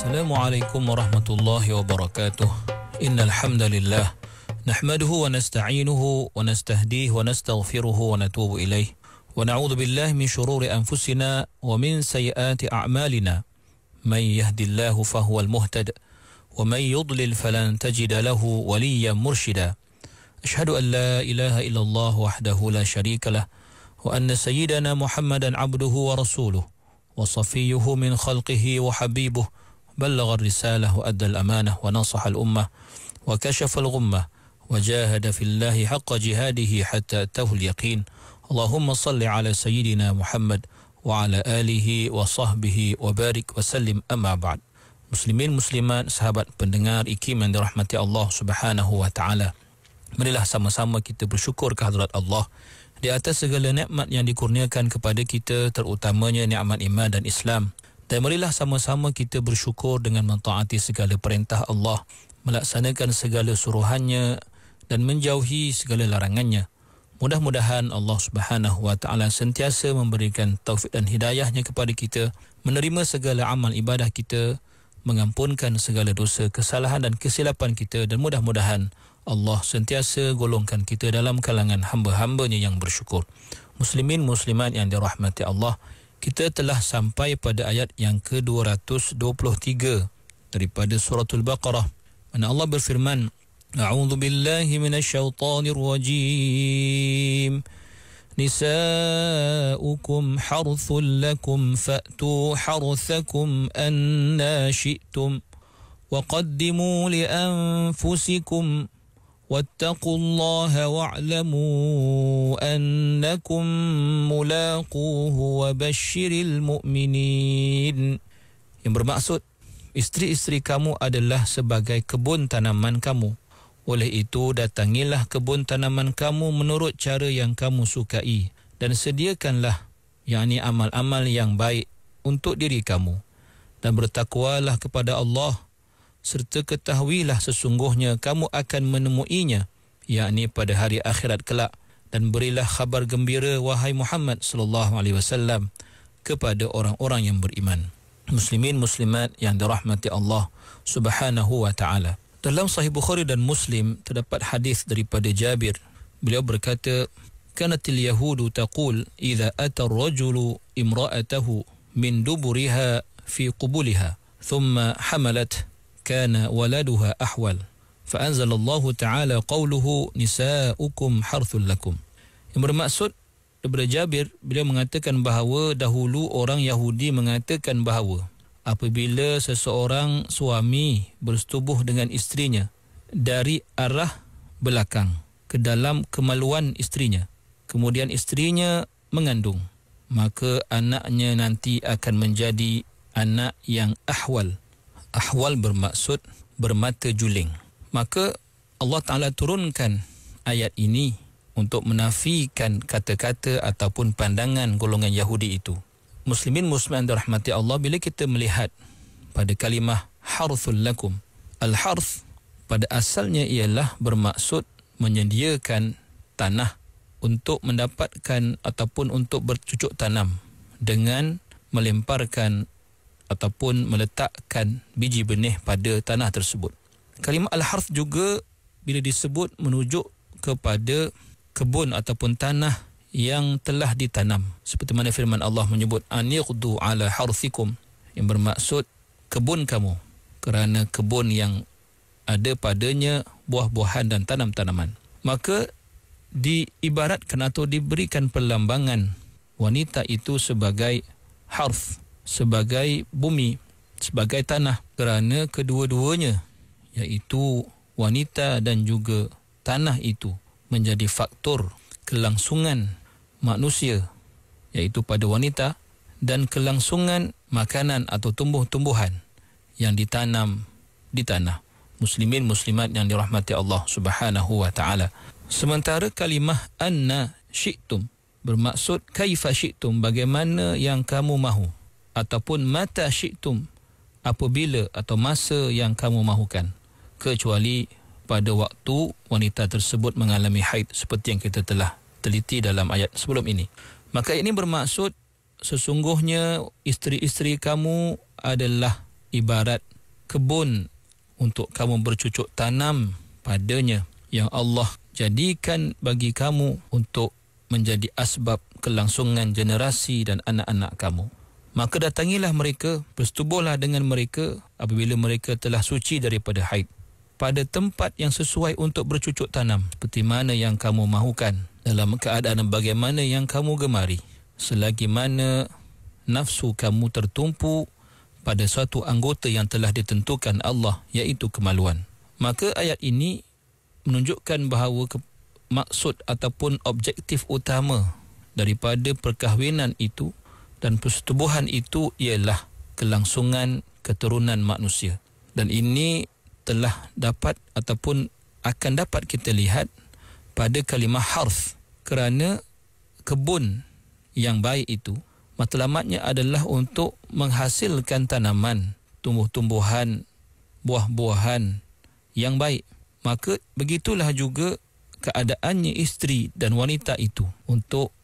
السلام عليكم ورحمة الله وبركاته إن الحمد لله نحمده ونستعينه ونستهديه ونستغفره ونتوب إليه ونعوذ بالله من شرور أنفسنا ومن سيئات أعمالنا من يهد الله فهو المهتد ومن يضلل فلن تجد له وليا مرشدا أشهد أن لا إله إلا الله وحده لا شريك له وأن سيدنا محمدا عبده ورسوله وصفيه من خلقه وحبيبه بلغ الرسالة وأدى الأمانة ونصح الأمة وكشف الغمة وجاهد في الله حق جهاده حتى أته اليقين اللهم صل على سيدنا محمد وعلى آله وصحبه وبارك وسلم أما بعد Muslimin Musliman, sahabat pendengar ikim yang dirahmati Allah subhanahu wa ta'ala Marilah sama-sama kita bersyukur kehadrat Allah Di atas segala nikmat yang dikurniakan kepada kita Terutamanya nikmat iman dan Islam dan marilah sama-sama kita bersyukur dengan mentaati segala perintah Allah, melaksanakan segala suruhannya dan menjauhi segala larangannya. Mudah-mudahan Allah Subhanahu wa taala sentiasa memberikan taufik dan hidayahnya kepada kita, menerima segala amal ibadah kita, mengampunkan segala dosa, kesalahan dan kesilapan kita dan mudah-mudahan Allah sentiasa golongkan kita dalam kalangan hamba-hambanya yang bersyukur. Muslimin, muslimat yang dirahmati Allah, kita telah sampai pada ayat yang ke-223 daripada surah Al-Baqarah. Mana Allah berfirman, A'udhu billahi minasyautanir rajim. نساؤكم حرث لكم فأتوا حرثكم أنا شئتم li anfusikum." واتقوا الله واعلموا أنكم ملاقوه وبشر المؤمنين Yang bermaksud, istri-istri kamu adalah sebagai kebun tanaman kamu. Oleh itu, datangilah kebun tanaman kamu menurut cara yang kamu sukai dan sediakanlah yakni amal-amal yang baik untuk diri kamu dan bertakwalah kepada Allah serta ketahuilah sesungguhnya kamu akan menemuinya yakni pada hari akhirat kelak dan berilah khabar gembira wahai Muhammad sallallahu alaihi wasallam kepada orang-orang yang beriman muslimin muslimat yang dirahmati Allah subhanahu wa taala dalam sahih bukhari dan muslim terdapat hadis daripada Jabir beliau berkata kanat yahudu taqul idza ata ar-rajulu imra'atahu min duburiha fi qubulha thumma hamalat kana waladuha ahwal fa anzal Allah ta'ala qawluhu nisa'ukum harthul lakum yang bermaksud daripada Jabir beliau mengatakan bahawa dahulu orang Yahudi mengatakan bahawa apabila seseorang suami bersetubuh dengan istrinya dari arah belakang ke dalam kemaluan istrinya kemudian istrinya mengandung maka anaknya nanti akan menjadi anak yang ahwal ahwal bermaksud bermata juling. Maka Allah Ta'ala turunkan ayat ini untuk menafikan kata-kata ataupun pandangan golongan Yahudi itu. Muslimin Muslimin dirahmati Allah bila kita melihat pada kalimah harthul lakum. Al-harth pada asalnya ialah bermaksud menyediakan tanah untuk mendapatkan ataupun untuk bercucuk tanam dengan melemparkan ataupun meletakkan biji benih pada tanah tersebut. Kalimah al-harf juga bila disebut menunjuk kepada kebun ataupun tanah yang telah ditanam. Seperti mana firman Allah menyebut aniqdu ala harthikum yang bermaksud kebun kamu kerana kebun yang ada padanya buah-buahan dan tanam-tanaman. Maka diibaratkan atau diberikan perlambangan wanita itu sebagai harf sebagai bumi, sebagai tanah kerana kedua-duanya iaitu wanita dan juga tanah itu menjadi faktor kelangsungan manusia iaitu pada wanita dan kelangsungan makanan atau tumbuh-tumbuhan yang ditanam di tanah muslimin muslimat yang dirahmati Allah Subhanahu wa taala sementara kalimah anna syi'tum bermaksud kaifa syi'tum bagaimana yang kamu mahu ataupun mata syi'tum apabila atau masa yang kamu mahukan kecuali pada waktu wanita tersebut mengalami haid seperti yang kita telah teliti dalam ayat sebelum ini maka ini bermaksud sesungguhnya isteri-isteri kamu adalah ibarat kebun untuk kamu bercucuk tanam padanya yang Allah jadikan bagi kamu untuk menjadi asbab kelangsungan generasi dan anak-anak kamu Maka datangilah mereka, bersetubuhlah dengan mereka apabila mereka telah suci daripada haid. Pada tempat yang sesuai untuk bercucuk tanam, seperti mana yang kamu mahukan, dalam keadaan bagaimana yang kamu gemari. Selagi mana nafsu kamu tertumpu pada suatu anggota yang telah ditentukan Allah, iaitu kemaluan. Maka ayat ini menunjukkan bahawa maksud ataupun objektif utama daripada perkahwinan itu dan persetubuhan itu ialah kelangsungan keturunan manusia dan ini telah dapat ataupun akan dapat kita lihat pada kalimah harth kerana kebun yang baik itu matlamatnya adalah untuk menghasilkan tanaman tumbuh-tumbuhan buah-buahan yang baik maka begitulah juga keadaannya isteri dan wanita itu untuk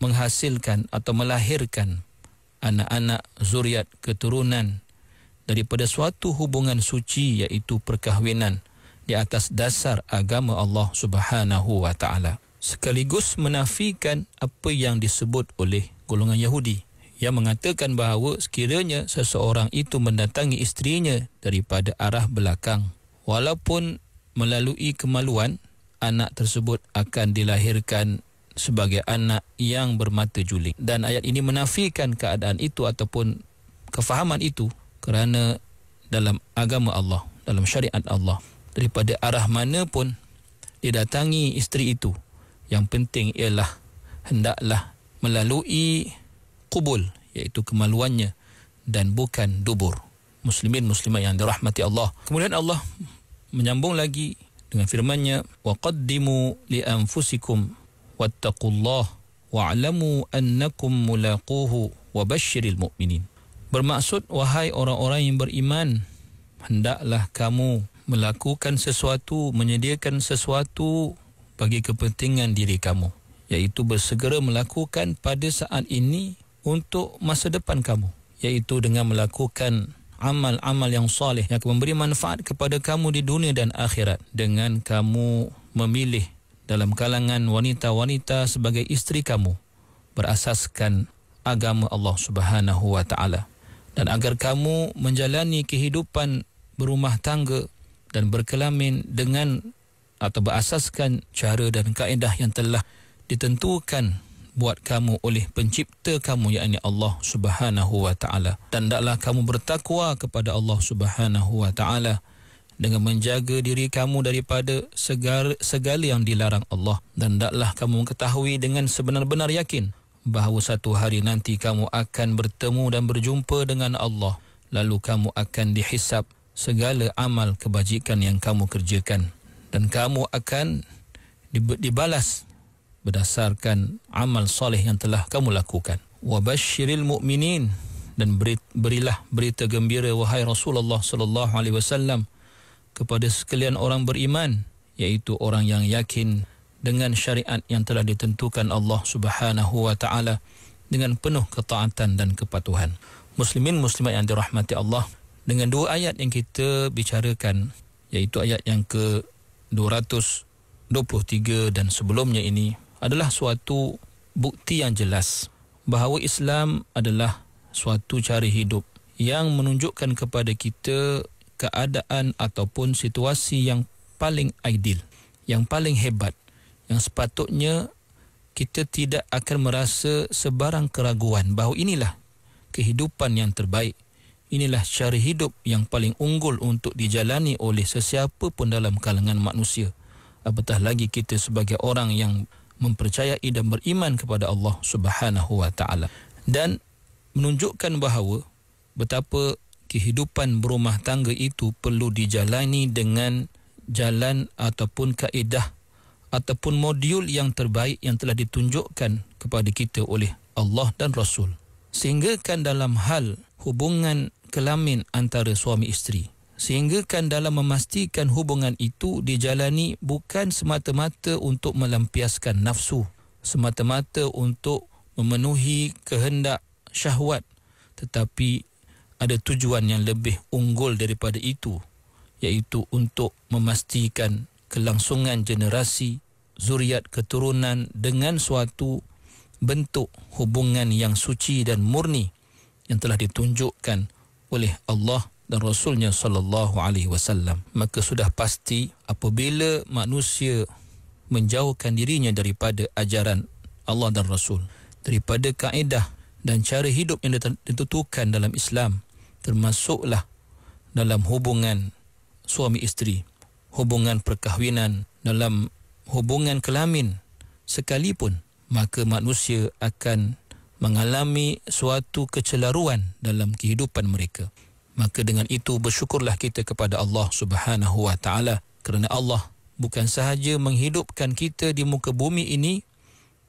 menghasilkan atau melahirkan anak-anak zuriat keturunan daripada suatu hubungan suci iaitu perkahwinan di atas dasar agama Allah Subhanahu wa taala sekaligus menafikan apa yang disebut oleh golongan Yahudi yang mengatakan bahawa sekiranya seseorang itu mendatangi isterinya daripada arah belakang walaupun melalui kemaluan anak tersebut akan dilahirkan sebagai anak yang bermata juling dan ayat ini menafikan keadaan itu ataupun kefahaman itu kerana dalam agama Allah dalam syariat Allah daripada arah mana pun didatangi isteri itu yang penting ialah hendaklah melalui kubul iaitu kemaluannya dan bukan dubur muslimin muslimat yang dirahmati Allah kemudian Allah menyambung lagi dengan firman-Nya waqaddimu li anfusikum واتقوا الله واعلموا أنكم ملاقوه وبشر المؤمنين Bermaksud, wahai orang-orang yang beriman, hendaklah kamu melakukan sesuatu, menyediakan sesuatu bagi kepentingan diri kamu. yaitu bersegera melakukan pada saat ini untuk masa depan kamu. yaitu dengan melakukan amal-amal yang soleh yang akan memberi manfaat kepada kamu di dunia dan akhirat. Dengan kamu memilih dalam kalangan wanita-wanita sebagai istri kamu berasaskan agama Allah Subhanahu wa taala dan agar kamu menjalani kehidupan berumah tangga dan berkelamin dengan atau berasaskan cara dan kaedah yang telah ditentukan buat kamu oleh pencipta kamu yakni Allah Subhanahu wa taala dan hendaklah kamu bertakwa kepada Allah Subhanahu wa taala dengan menjaga diri kamu daripada segala, segala yang dilarang Allah dan taklah kamu mengetahui dengan sebenar-benar yakin bahawa satu hari nanti kamu akan bertemu dan berjumpa dengan Allah lalu kamu akan dihisap segala amal kebajikan yang kamu kerjakan dan kamu akan dibalas berdasarkan amal soleh yang telah kamu lakukan wa basyiril mu'minin dan berilah berita gembira wahai Rasulullah sallallahu alaihi wasallam kepada sekalian orang beriman yaitu orang yang yakin dengan syariat yang telah ditentukan Allah Subhanahu wa taala dengan penuh ketaatan dan kepatuhan. Muslimin muslimat yang dirahmati Allah, dengan dua ayat yang kita bicarakan yaitu ayat yang ke 223 dan sebelumnya ini adalah suatu bukti yang jelas bahawa Islam adalah suatu cara hidup yang menunjukkan kepada kita keadaan ataupun situasi yang paling ideal, yang paling hebat, yang sepatutnya kita tidak akan merasa sebarang keraguan bahawa inilah kehidupan yang terbaik. Inilah cara hidup yang paling unggul untuk dijalani oleh sesiapa pun dalam kalangan manusia. Apatah lagi kita sebagai orang yang mempercayai dan beriman kepada Allah Subhanahu wa taala. Dan menunjukkan bahawa betapa kehidupan berumah tangga itu perlu dijalani dengan jalan ataupun kaedah ataupun modul yang terbaik yang telah ditunjukkan kepada kita oleh Allah dan Rasul. Sehingga kan dalam hal hubungan kelamin antara suami isteri. sehingga kan dalam memastikan hubungan itu dijalani bukan semata-mata untuk melampiaskan nafsu. Semata-mata untuk memenuhi kehendak syahwat. Tetapi ada tujuan yang lebih unggul daripada itu iaitu untuk memastikan kelangsungan generasi zuriat keturunan dengan suatu bentuk hubungan yang suci dan murni yang telah ditunjukkan oleh Allah dan Rasulnya sallallahu alaihi wasallam maka sudah pasti apabila manusia menjauhkan dirinya daripada ajaran Allah dan Rasul daripada kaedah dan cara hidup yang ditentukan dalam Islam termasuklah dalam hubungan suami isteri, hubungan perkahwinan, dalam hubungan kelamin sekalipun, maka manusia akan mengalami suatu kecelaruan dalam kehidupan mereka. Maka dengan itu bersyukurlah kita kepada Allah Subhanahu wa taala kerana Allah bukan sahaja menghidupkan kita di muka bumi ini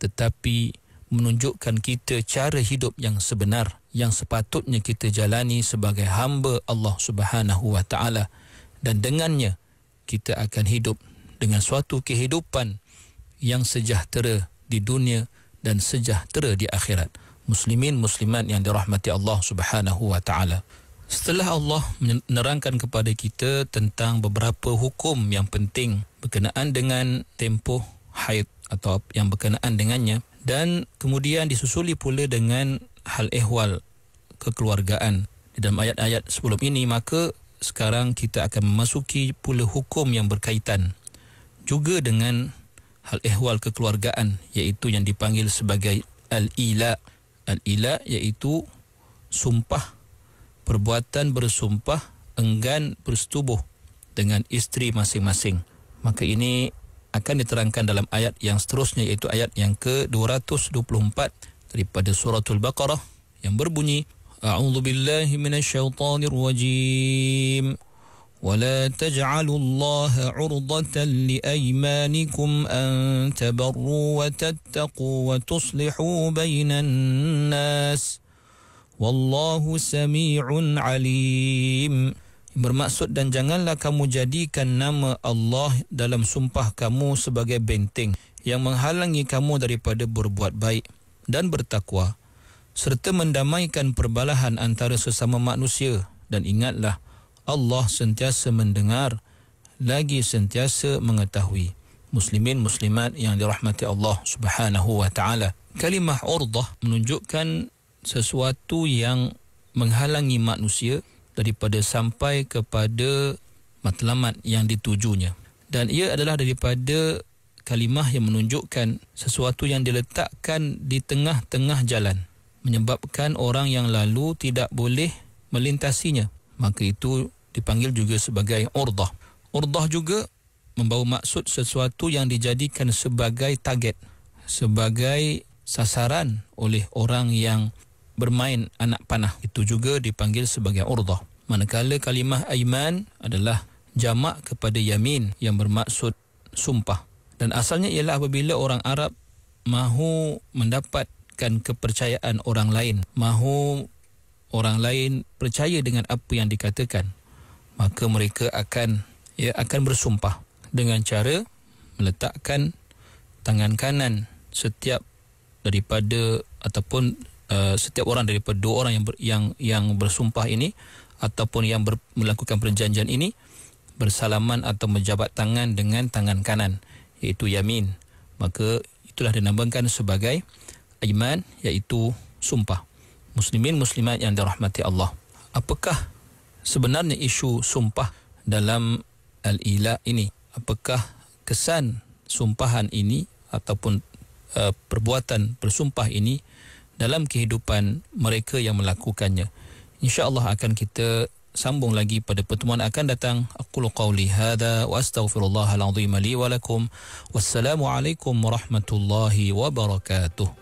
tetapi menunjukkan kita cara hidup yang sebenar yang sepatutnya kita jalani sebagai hamba Allah Subhanahu wa taala dan dengannya kita akan hidup dengan suatu kehidupan yang sejahtera di dunia dan sejahtera di akhirat muslimin muslimat yang dirahmati Allah Subhanahu wa taala setelah Allah menerangkan kepada kita tentang beberapa hukum yang penting berkenaan dengan tempoh haid atau yang berkenaan dengannya dan kemudian disusuli pula dengan hal ehwal kekeluargaan di dalam ayat-ayat sebelum ini maka sekarang kita akan memasuki pula hukum yang berkaitan juga dengan hal ehwal kekeluargaan iaitu yang dipanggil sebagai al-ila al-ila iaitu sumpah perbuatan bersumpah enggan bersetubuh dengan isteri masing-masing maka ini akan diterangkan dalam ayat yang seterusnya iaitu ayat yang ke-224 daripada surah Al-Baqarah yang berbunyi A'udzu billahi minasyaitonir rajim. ولا تجعلوا الله عرضة لأيمانكم أن تبروا وتتقوا وتصلحوا بين الناس والله سميع عليم Bermaksud dan janganlah kamu jadikan nama Allah dalam sumpah kamu sebagai benteng yang menghalangi kamu daripada berbuat baik dan bertakwa serta mendamaikan perbalahan antara sesama manusia dan ingatlah Allah sentiasa mendengar lagi sentiasa mengetahui muslimin muslimat yang dirahmati Allah Subhanahu wa taala kalimah urdah menunjukkan sesuatu yang menghalangi manusia daripada sampai kepada matlamat yang ditujunya dan ia adalah daripada kalimah yang menunjukkan sesuatu yang diletakkan di tengah-tengah jalan menyebabkan orang yang lalu tidak boleh melintasinya maka itu dipanggil juga sebagai urdah urdah juga membawa maksud sesuatu yang dijadikan sebagai target sebagai sasaran oleh orang yang bermain anak panah itu juga dipanggil sebagai urdah manakala kalimah aiman adalah jamak kepada yamin yang bermaksud sumpah dan asalnya ialah apabila orang Arab mahu mendapatkan kepercayaan orang lain, mahu orang lain percaya dengan apa yang dikatakan, maka mereka akan ya akan bersumpah dengan cara meletakkan tangan kanan setiap daripada ataupun uh, setiap orang daripada dua orang yang ber, yang yang bersumpah ini ataupun yang ber, melakukan perjanjian ini bersalaman atau menjabat tangan dengan tangan kanan iaitu yamin maka itulah dinamakan sebagai iman iaitu sumpah muslimin muslimat yang dirahmati Allah apakah sebenarnya isu sumpah dalam al-ila ini apakah kesan sumpahan ini ataupun uh, perbuatan bersumpah ini dalam kehidupan mereka yang melakukannya insya-Allah akan kita sambung lagi pada pertemuan akan datang aku qawli hadha wa astaghfirullahal azim li wa lakum wassalamu alaikum warahmatullahi wabarakatuh